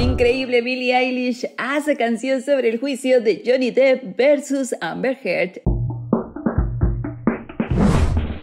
Increíble, Billie Eilish hace canción sobre el juicio de Johnny Depp versus Amber Heard.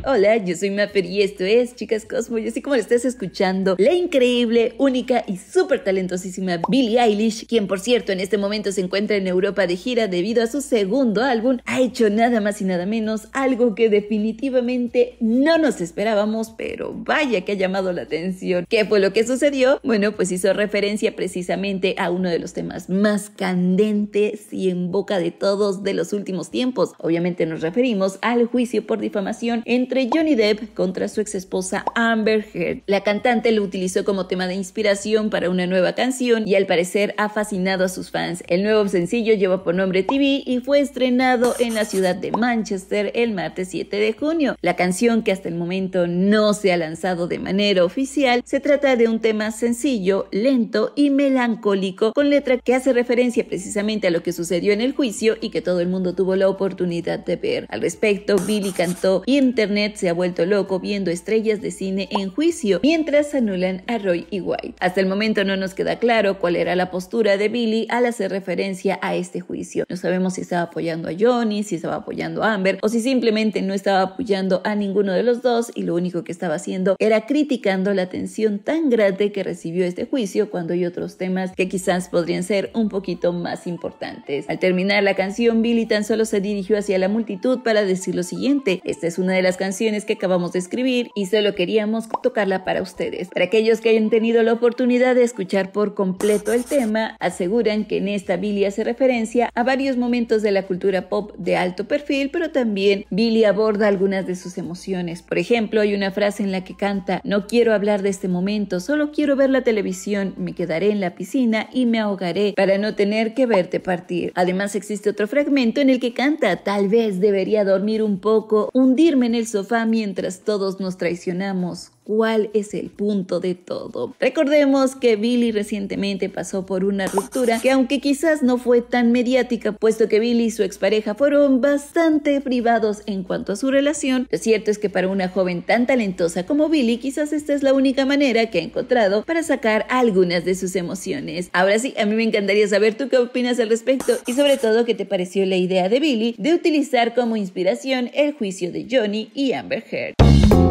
Hola, yo soy Maffer y esto es Chicas Cosmo. Y así como lo estás escuchando, la increíble, única y súper talentosísima Billie Eilish, quien por cierto en este momento se encuentra en Europa de gira debido a su segundo álbum, ha hecho nada más y nada menos algo que definitivamente no nos esperábamos, pero vaya que ha llamado la atención. ¿Qué fue lo que sucedió? Bueno, pues hizo referencia precisamente a uno de los temas más candentes y en boca de todos de los últimos tiempos. Obviamente nos referimos al juicio por difamación en Johnny Depp contra su ex esposa Amber Heard. La cantante lo utilizó como tema de inspiración para una nueva canción y al parecer ha fascinado a sus fans. El nuevo sencillo lleva por nombre TV y fue estrenado en la ciudad de Manchester el martes 7 de junio. La canción que hasta el momento no se ha lanzado de manera oficial se trata de un tema sencillo, lento y melancólico con letra que hace referencia precisamente a lo que sucedió en el juicio y que todo el mundo tuvo la oportunidad de ver. Al respecto, Billy cantó Internet se ha vuelto loco viendo estrellas de cine en juicio mientras anulan a Roy y White. Hasta el momento no nos queda claro cuál era la postura de Billy al hacer referencia a este juicio. No sabemos si estaba apoyando a Johnny, si estaba apoyando a Amber o si simplemente no estaba apoyando a ninguno de los dos y lo único que estaba haciendo era criticando la atención tan grande que recibió este juicio cuando hay otros temas que quizás podrían ser un poquito más importantes. Al terminar la canción, Billy tan solo se dirigió hacia la multitud para decir lo siguiente, esta es una de las canciones que acabamos de escribir y solo queríamos tocarla para ustedes. Para aquellos que hayan tenido la oportunidad de escuchar por completo el tema, aseguran que en esta Billy hace referencia a varios momentos de la cultura pop de alto perfil, pero también Billy aborda algunas de sus emociones. Por ejemplo, hay una frase en la que canta, no quiero hablar de este momento, solo quiero ver la televisión, me quedaré en la piscina y me ahogaré para no tener que verte partir. Además existe otro fragmento en el que canta, tal vez debería dormir un poco, hundirme en el sofá mientras todos nos traicionamos cuál es el punto de todo. Recordemos que Billy recientemente pasó por una ruptura que aunque quizás no fue tan mediática, puesto que Billy y su expareja fueron bastante privados en cuanto a su relación, lo cierto es que para una joven tan talentosa como Billy, quizás esta es la única manera que ha encontrado para sacar algunas de sus emociones. Ahora sí, a mí me encantaría saber tú qué opinas al respecto y sobre todo qué te pareció la idea de Billy de utilizar como inspiración el juicio de Johnny y Amber Heard.